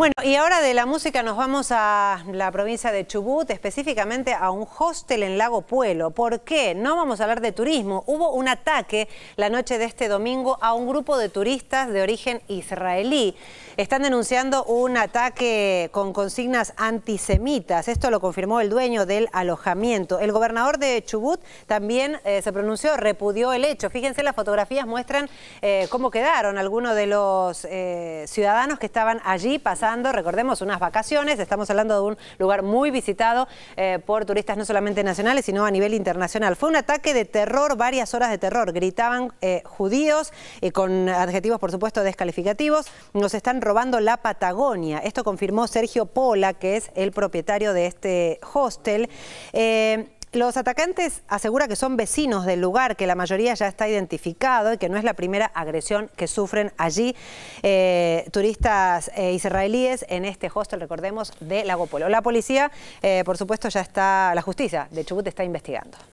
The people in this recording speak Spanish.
Bueno, y ahora de la música nos vamos a la provincia de Chubut, específicamente a un hostel en Lago Puelo. ¿Por qué? No vamos a hablar de turismo. Hubo un ataque la noche de este domingo a un grupo de turistas de origen israelí. Están denunciando un ataque con consignas antisemitas. Esto lo confirmó el dueño del alojamiento. El gobernador de Chubut también eh, se pronunció, repudió el hecho. Fíjense, las fotografías muestran eh, cómo quedaron algunos de los eh, ciudadanos que estaban allí pasando recordemos, unas vacaciones. Estamos hablando de un lugar muy visitado eh, por turistas no solamente nacionales, sino a nivel internacional. Fue un ataque de terror, varias horas de terror. Gritaban eh, judíos y con adjetivos, por supuesto, descalificativos. Nos están robando la Patagonia. Esto confirmó Sergio Pola, que es el propietario de este hostel. Eh, los atacantes aseguran que son vecinos del lugar, que la mayoría ya está identificado y que no es la primera agresión que sufren allí eh, turistas eh, israelíes en este hostel, recordemos, de Lago La policía, eh, por supuesto, ya está, la justicia de Chubut está investigando.